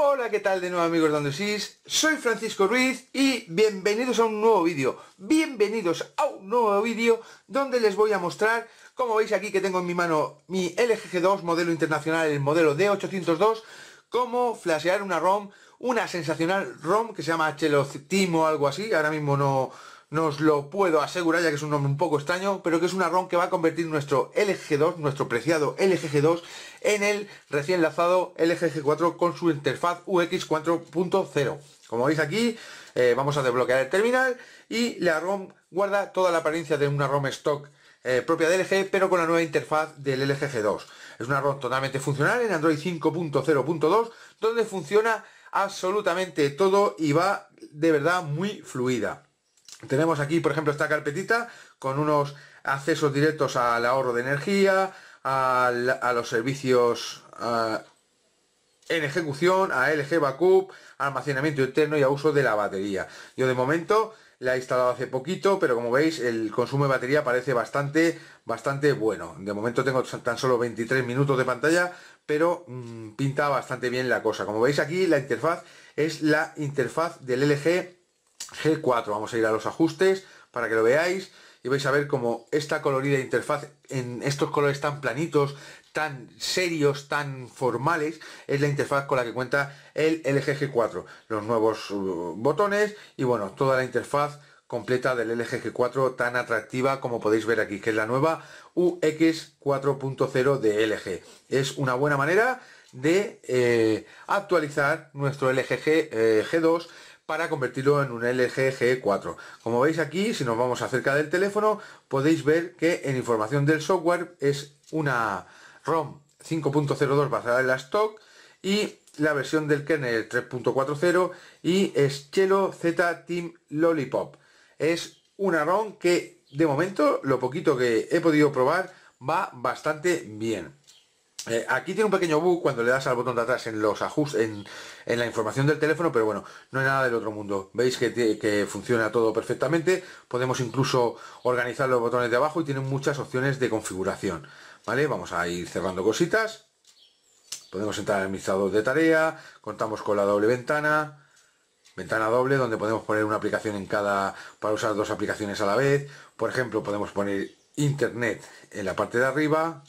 Hola, ¿qué tal de nuevo amigos donde seis Soy Francisco Ruiz y bienvenidos a un nuevo vídeo. Bienvenidos a un nuevo vídeo donde les voy a mostrar, como veis aquí que tengo en mi mano mi LG 2 modelo internacional, el modelo D802, cómo flashear una ROM, una sensacional ROM que se llama Chelotimo o algo así, ahora mismo no, nos lo puedo asegurar, ya que es un nombre un poco extraño, pero que es una ROM que va a convertir nuestro LG2, nuestro preciado LGG 2 en el recién lanzado LG4 con su interfaz UX 4.0. Como veis aquí, eh, vamos a desbloquear el terminal y la ROM guarda toda la apariencia de una ROM stock eh, propia de LG, pero con la nueva interfaz del LG 2 Es una ROM totalmente funcional en Android 5.0.2, donde funciona absolutamente todo y va de verdad muy fluida. Tenemos aquí, por ejemplo, esta carpetita con unos accesos directos al ahorro de energía, a los servicios en ejecución, a LG Backup, almacenamiento interno y a uso de la batería. Yo de momento la he instalado hace poquito, pero como veis el consumo de batería parece bastante, bastante bueno. De momento tengo tan solo 23 minutos de pantalla, pero mm, pinta bastante bien la cosa. Como veis aquí la interfaz es la interfaz del LG G4. Vamos a ir a los ajustes para que lo veáis y vais a ver como esta colorida interfaz en estos colores tan planitos, tan serios, tan formales, es la interfaz con la que cuenta el LG G4. Los nuevos uh, botones y bueno, toda la interfaz completa del LG 4 tan atractiva como podéis ver aquí, que es la nueva UX 4.0 de LG. Es una buena manera de eh, actualizar nuestro LG G2 eh, para convertirlo en un LG 4 Como veis aquí, si nos vamos acerca del teléfono, podéis ver que en información del software es una ROM 5.02 basada en la stock y la versión del kernel 3.40 y es Chelo Z Team Lollipop. Es una ROM que de momento, lo poquito que he podido probar, va bastante bien. Eh, aquí tiene un pequeño bug cuando le das al botón de atrás en los ajustes, en, la información del teléfono, pero bueno, no es nada del otro mundo. Veis que, funciona todo perfectamente, podemos incluso organizar los botones de abajo y tienen muchas opciones de configuración. ¿Vale? Vamos a ir cerrando cositas. Podemos entrar al administrador de tarea, contamos con la doble ventana, ventana doble donde podemos poner una aplicación en cada, para usar dos aplicaciones a la vez. Por ejemplo, podemos poner internet en la parte de arriba,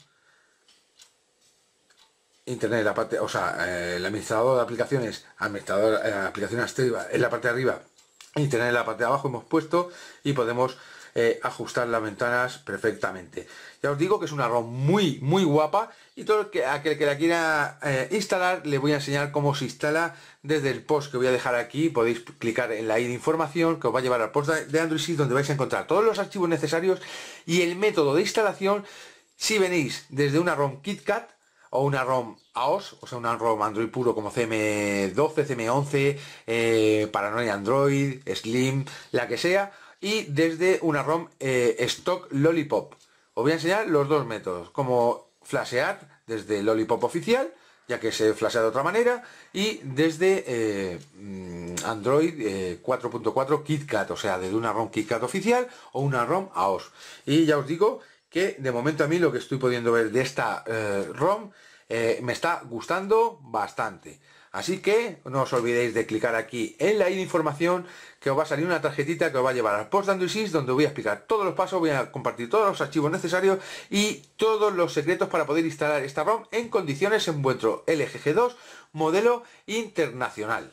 Internet, la parte, o sea, eh, el administrador de aplicaciones, administrador de eh, aplicaciones en la parte de arriba, Internet en la parte de abajo hemos puesto y podemos eh, ajustar las ventanas perfectamente. Ya os digo que es una ROM muy, muy guapa y todo que, aquel que la quiera instalar le voy a enseñar cómo se instala desde el post que voy a dejar aquí. Podéis clicar en la I de información que os va a llevar al post de Android donde vais a encontrar todos los archivos necesarios y el método de instalación si venís desde una ROM KitKat o una ROM AOS, o sea, una ROM Android puro como CM12, CM11, eh, Paranoia Android, Slim, la que sea, y desde una ROM eh, Stock Lollipop. Os voy a enseñar los dos métodos, como flashear desde Lollipop oficial, ya que se flashea de otra manera, y desde eh, Android 4.4 KitKat, o sea, desde una ROM KitKat oficial o una ROM AOS. Y ya os digo que de momento a mí lo que estoy pudiendo ver de esta eh, ROM eh, me está gustando bastante. Así que no os olvidéis de clicar aquí en la información que os va a salir una tarjetita que os va a llevar al post Android donde voy a explicar todos los pasos, voy a compartir todos los archivos necesarios y todos los secretos para poder instalar esta ROM en condiciones en vuestro LGG2 modelo internacional.